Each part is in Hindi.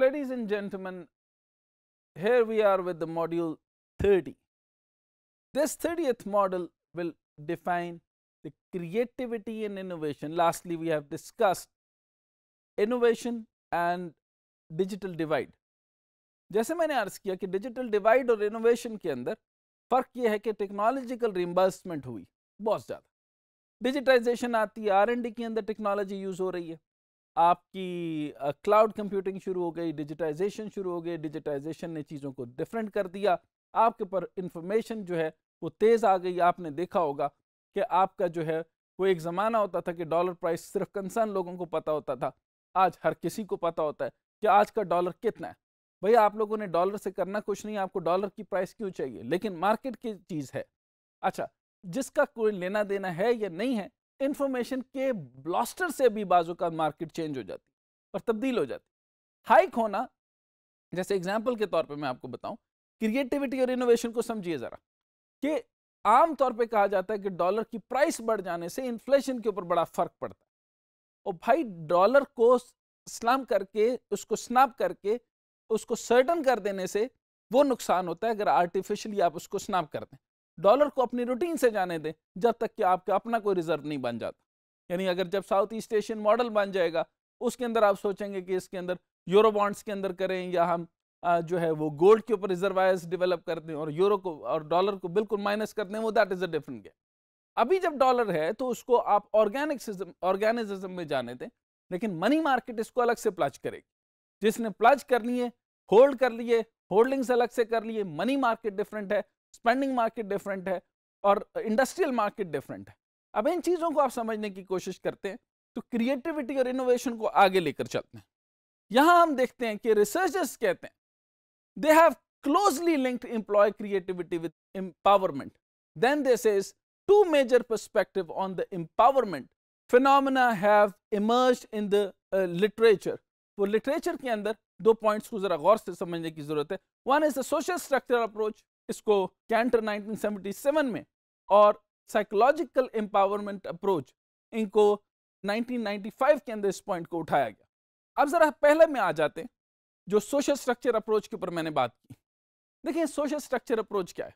ladies and gentlemen, here we are with the module 30. This 30th model will define the creativity and innovation. Lastly, we have discussed innovation and digital divide. जैसे मैंने अर्ज किया कि डिजिटल डिवाइड और इनोवेशन के अंदर फ़र्क यह है कि टेक्नोलॉजिकल रिम्बर्समेंट हुई बहुत ज़्यादा डिजिटाइजेशन आती है आर के अंदर टेक्नोलॉजी यूज़ हो रही है आपकी क्लाउड कंप्यूटिंग शुरू हो गई डिजिटाइजेशन शुरू हो गई डिजिटाइजेशन ने चीज़ों को डिफरेंट कर दिया आपके ऊपर इंफॉर्मेशन जो है वो तेज़ आ गई आपने देखा होगा कि आपका जो है वो एक ज़माना होता था कि डॉलर प्राइस सिर्फ कंसर्न लोगों को पता होता था आज हर किसी को पता होता है कि आज का डॉलर कितना है भाई आप लोगों ने डॉलर से करना कुछ नहीं आपको डॉलर की प्राइस क्यों चाहिए लेकिन मार्केट की चीज़ है अच्छा जिसका कोई लेना देना है या नहीं है इन्फॉर्मेशन के ब्लास्टर से भी बाजू का मार्केट चेंज हो जाती और तब्दील हो जाती हाइक होना जैसे एग्जाम्पल के तौर पर मैं आपको बताऊं क्रिएटिविटी और इनोवेशन को समझिए ज़रा कि आमतौर पे कहा जाता है कि डॉलर की प्राइस बढ़ जाने से इन्फ्लेशन के ऊपर बड़ा फर्क पड़ता है और भाई डॉलर को स्लम करके उसको स्नैप करके उसको सर्टन कर देने से वो नुकसान होता है अगर आर्टिफिशियली आप उसको स्नैप कर दें डॉलर को अपनी रूटीन से जाने दें जब तक कि आपका अपना कोई रिजर्व नहीं बन जाता यानी अगर जब साउथ ईस्ट एशियन मॉडल बन जाएगा उसके अंदर आप सोचेंगे कि इसके अंदर यूरो बॉन्ड्स के अंदर करें या हम जो है वो गोल्ड के ऊपर रिजर्वायर्स डेवलप कर दें और यूरो को और डॉलर को बिल्कुल माइनस कर दें वो that is a different game अभी जब डॉलर है तो उसको आप ऑर्गेनिक ऑर्गेनिज्म में जाने दें लेकिन मनी मार्केट इसको अलग से प्लच करेगी जिसने प्लच कर लिए होल्ड कर लिए होल्डिंग्स अलग से कर लिए मनी मार्केट डिफरेंट है स्पेंडिंग मार्केट डिफरेंट है और इंडस्ट्रियल मार्केट डिफरेंट है अब इन चीज़ों को आप समझने की कोशिश करते हैं तो क्रिएटिविटी और इनोवेशन को आगे लेकर चलते हैं यहाँ हम देखते हैं कि रिसर्चर्स कहते हैं they have closely linked employ creativity with empowerment then this is two major perspective on the empowerment phenomena have emerge in the literature वो लिटरेचर के अंदर दो पॉइंट्स को जरा गौर से समझने की जरूरत है one is the social structure approach इसको कैंटर 1977 में और साइकोलॉजिकल एम्पावरमेंट अप्रोच इनको 1995 के अंदर इस पॉइंट को उठाया गया अब ज़रा पहले में आ जाते हैं जो सोशल स्ट्रक्चर अप्रोच के ऊपर मैंने बात की देखिए सोशल स्ट्रक्चर अप्रोच क्या है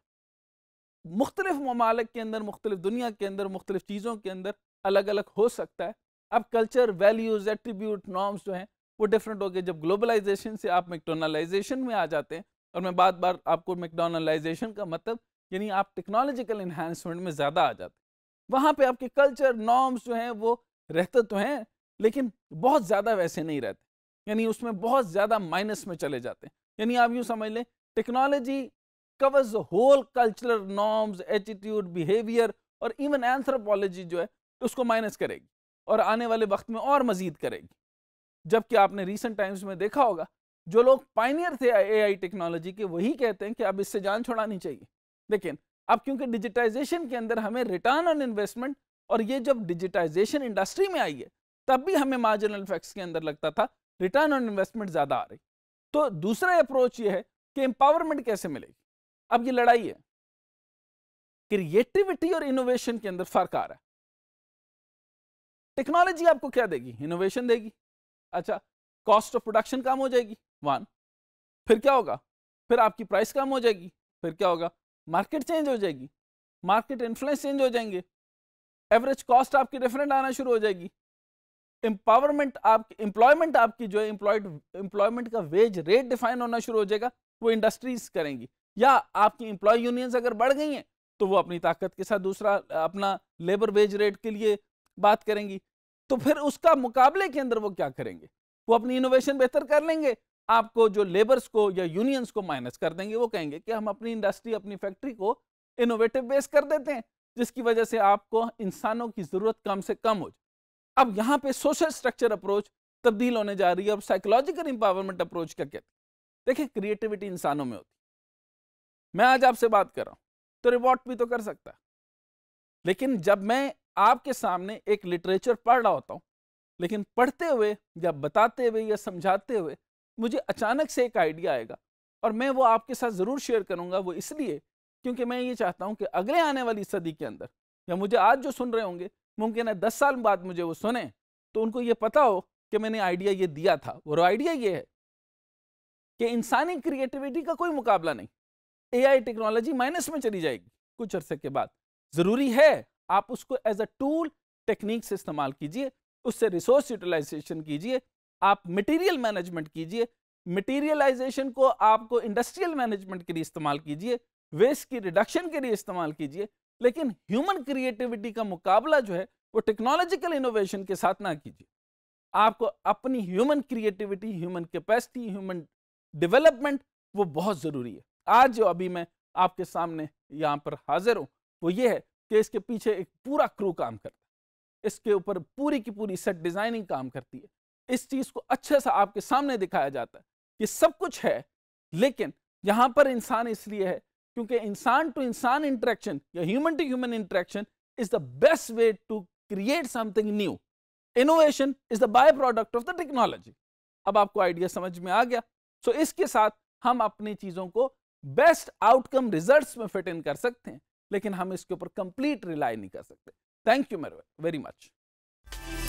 मुख्तलिफ ममालिक के अंदर मुख्तलिफ दुनिया के अंदर मुख्तलिफ चीज़ों के अंदर अलग अलग हो सकता है अब कल्चर वैल्यूज़ एट्रीब्यूट नॉर्म्स जो हैं वो डिफरेंट हो गए जब ग्लोबलाइजेशन से आप मेक्टोनलाइजेशन में आ जाते हैं और मैं बार बार आपको मैकडोनलाइजेशन का मतलब यानी आप टेक्नोलॉजिकल इन्हांसमेंट में ज़्यादा आ जाते वहाँ पे आपके कल्चर नॉर्म्स जो हैं वो रहते तो हैं लेकिन बहुत ज़्यादा वैसे नहीं रहते यानी उसमें बहुत ज़्यादा माइनस में चले जाते हैं यानी आप यूँ समझ लें technology covers whole cultural norms attitude behaviour और इवन एंथ्रोपोलॉजी जो है उसको माइनस करेगी और आने वाले वक्त में और मजीद करेगी जबकि आपने रिसेंट टाइम्स में देखा होगा जो लोग पाइनियर थे एआई टेक्नोलॉजी के वही कहते हैं कि अब इससे जान छोड़ानी चाहिए लेकिन अब क्योंकि डिजिटाइजेशन के अंदर हमें रिटर्न ऑन इन्वेस्टमेंट और ये जब डिजिटाइजेशन इंडस्ट्री में आई है तब भी हमें मार्जिनल फैक्ट्स के अंदर लगता था रिटर्न ऑन इन्वेस्टमेंट ज़्यादा आ रही तो दूसरा अप्रोच ये है कि एम्पावरमेंट कैसे मिलेगी अब ये लड़ाई है क्रिएटिविटी और इनोवेशन के अंदर फर्क आ रहा है टेक्नोलॉजी आपको क्या देगी इनोवेशन देगी अच्छा कॉस्ट ऑफ प्रोडक्शन कम हो जाएगी वन फिर क्या होगा फिर आपकी प्राइस कम हो जाएगी फिर क्या होगा मार्केट चेंज हो जाएगी मार्केट इन्फ्लुएंस चेंज हो जाएंगे एवरेज कॉस्ट आपकी डिफरेंट आना शुरू हो जाएगी एम्पावरमेंट आपकी एम्प्लॉयमेंट आपकी जो है एम्प्लॉयड एम्प्लॉयमेंट का वेज रेट डिफाइन होना शुरू हो जाएगा वो इंडस्ट्रीज करेंगी या आपकी एम्प्लॉय यूनियंस अगर बढ़ गई हैं तो वो अपनी ताकत के साथ दूसरा अपना लेबर वेज रेट के लिए बात करेंगी तो फिर उसका मुकाबले के अंदर वो क्या करेंगे वो अपनी इनोवेशन बेहतर कर लेंगे आपको जो लेबर्स को या यूनियंस को माइनस कर देंगे वो कहेंगे कि हम अपनी इंडस्ट्री अपनी फैक्ट्री को इनोवेटिव बेस कर देते हैं जिसकी वजह से आपको इंसानों की ज़रूरत कम से कम हो जाए अब यहाँ पे सोशल स्ट्रक्चर अप्रोच तब्दील होने जा रही है अब साइकोलॉजिकल एम्पावरमेंट अप्रोच का क्या देखिए क्रिएटिविटी इंसानों में होती मैं आज आपसे बात कर रहा हूँ तो रिवॉर्ट भी तो कर सकता है लेकिन जब मैं आपके सामने एक लिटरेचर पढ़ रहा होता हूँ लेकिन पढ़ते हुए या बताते हुए या समझाते हुए मुझे अचानक से एक आइडिया आएगा और मैं वो आपके साथ ज़रूर शेयर करूंगा वो इसलिए क्योंकि मैं ये चाहता हूँ कि अगले आने वाली सदी के अंदर या मुझे आज जो सुन रहे होंगे मुमकिन है दस साल बाद मुझे वो सुने तो उनको ये पता हो कि मैंने आइडिया ये दिया था और आइडिया ये है कि इंसानी क्रिएटिविटी का कोई मुकाबला नहीं एआई टेक्नोलॉजी माइनस में चली जाएगी कुछ अरसे के बाद ज़रूरी है आप उसको एज अ टूल टेक्निक से इस्तेमाल कीजिए उससे रिसोर्स यूटिलाइजेशन कीजिए आप मटेरियल मैनेजमेंट कीजिए मटेरियलाइजेशन को आपको इंडस्ट्रियल मैनेजमेंट के लिए इस्तेमाल कीजिए वेस्ट की रिडक्शन के लिए इस्तेमाल कीजिए लेकिन ह्यूमन क्रिएटिविटी का मुकाबला जो है वो टेक्नोलॉजिकल इनोवेशन के साथ ना कीजिए आपको अपनी human creativity human capacity human development वो बहुत ज़रूरी है आज जो अभी मैं आपके सामने यहाँ पर हाजिर हूँ वो ये है कि इसके पीछे एक पूरा क्रू काम करता है इसके ऊपर पूरी की पूरी सेट डिज़ाइनिंग काम करती है इस चीज़ को अच्छे से आपके सामने दिखाया जाता है ये सब कुछ है लेकिन यहां पर इंसान इसलिए है क्योंकि इंसान टू इंसान इंटरेक्शन या human to human interaction is the best way to create something new innovation is the by product of the technology अब आपको आइडिया समझ में आ गया सो so, इसके साथ हम अपनी चीज़ों को बेस्ट आउटकम रिजल्ट में फिट इन कर सकते हैं लेकिन हम इसके ऊपर कंप्लीट रिलाई नहीं कर सकते थैंक यू मेरे वेरी मच